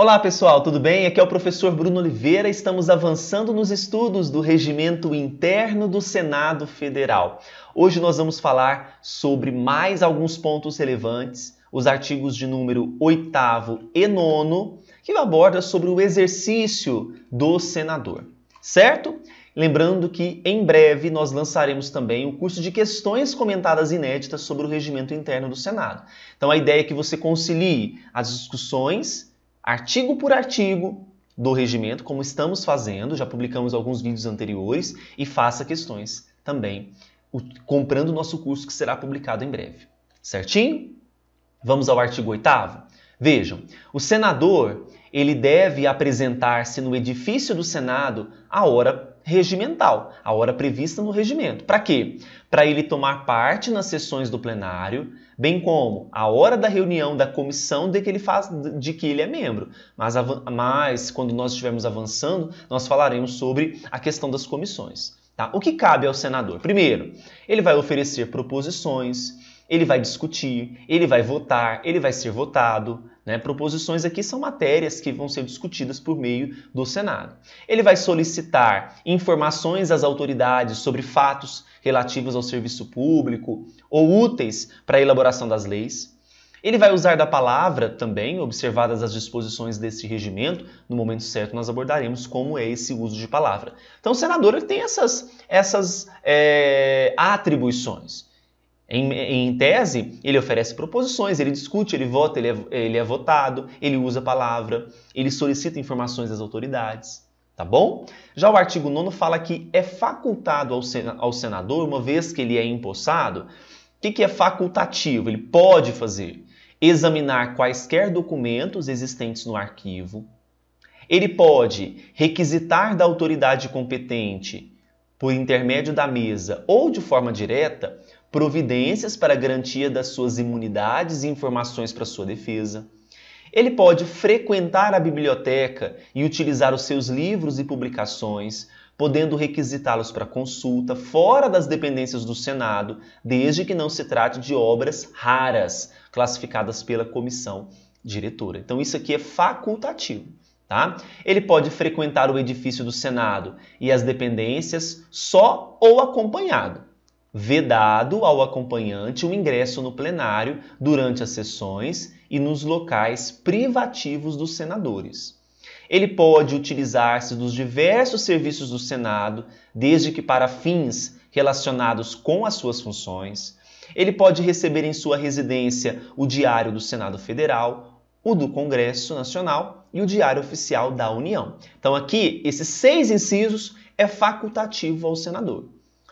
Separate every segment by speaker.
Speaker 1: Olá pessoal, tudo bem? Aqui é o professor Bruno Oliveira. Estamos avançando nos estudos do regimento interno do Senado Federal. Hoje nós vamos falar sobre mais alguns pontos relevantes, os artigos de número 8 e 9, que aborda sobre o exercício do senador, certo? Lembrando que em breve nós lançaremos também o curso de questões comentadas inéditas sobre o regimento interno do Senado. Então a ideia é que você concilie as discussões artigo por artigo do regimento, como estamos fazendo, já publicamos alguns vídeos anteriores, e faça questões também o, comprando o nosso curso que será publicado em breve. Certinho? Vamos ao artigo 8 Vejam, o senador, ele deve apresentar-se no edifício do Senado à hora regimental, a hora prevista no regimento. Para quê? Para ele tomar parte nas sessões do plenário, bem como a hora da reunião da comissão de que ele faz, de que ele é membro. Mas, mas quando nós estivermos avançando, nós falaremos sobre a questão das comissões. Tá? O que cabe ao senador? Primeiro, ele vai oferecer proposições, ele vai discutir, ele vai votar, ele vai ser votado. Né? Proposições aqui são matérias que vão ser discutidas por meio do Senado. Ele vai solicitar informações às autoridades sobre fatos relativos ao serviço público ou úteis para a elaboração das leis. Ele vai usar da palavra também, observadas as disposições desse regimento, no momento certo nós abordaremos como é esse uso de palavra. Então, o senador tem essas, essas é, atribuições. Em, em, tese, ele oferece proposições, ele discute, ele vota, ele é, ele é votado, ele usa a palavra, ele solicita informações das autoridades, tá bom? Já o artigo 9 fala que é facultado ao, ao senador, uma vez que ele é empossado, o que, que é facultativo? Ele pode fazer examinar quaisquer documentos existentes no arquivo, ele pode requisitar da autoridade competente por intermédio da mesa ou de forma direta, providências para garantia das suas imunidades e informações para sua defesa. Ele pode frequentar a biblioteca e utilizar os seus livros e publicações, podendo requisitá-los para consulta fora das dependências do Senado, desde que não se trate de obras raras classificadas pela comissão diretora. Então, isso aqui é facultativo. Tá? Ele pode frequentar o edifício do Senado e as dependências só ou acompanhado. Vedado ao acompanhante o ingresso no plenário durante as sessões e nos locais privativos dos senadores. Ele pode utilizar-se dos diversos serviços do Senado, desde que para fins relacionados com as suas funções. Ele pode receber em sua residência o Diário do Senado Federal, o do Congresso Nacional e o Diário Oficial da União. Então, aqui, esses seis incisos é facultativo ao senador.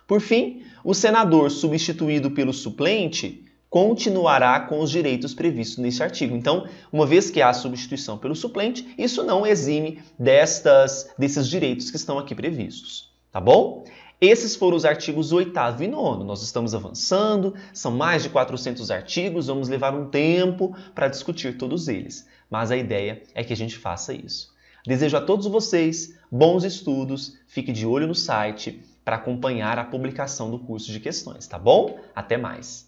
Speaker 1: Por fim, o senador substituído pelo suplente continuará com os direitos previstos nesse artigo. Então, uma vez que há substituição pelo suplente, isso não exime destas, desses direitos que estão aqui previstos, tá bom? Esses foram os artigos 8 e 9. Nós estamos avançando, são mais de 400 artigos, vamos levar um tempo para discutir todos eles, mas a ideia é que a gente faça isso. Desejo a todos vocês bons estudos, fique de olho no site para acompanhar a publicação do curso de questões, tá bom? Até mais!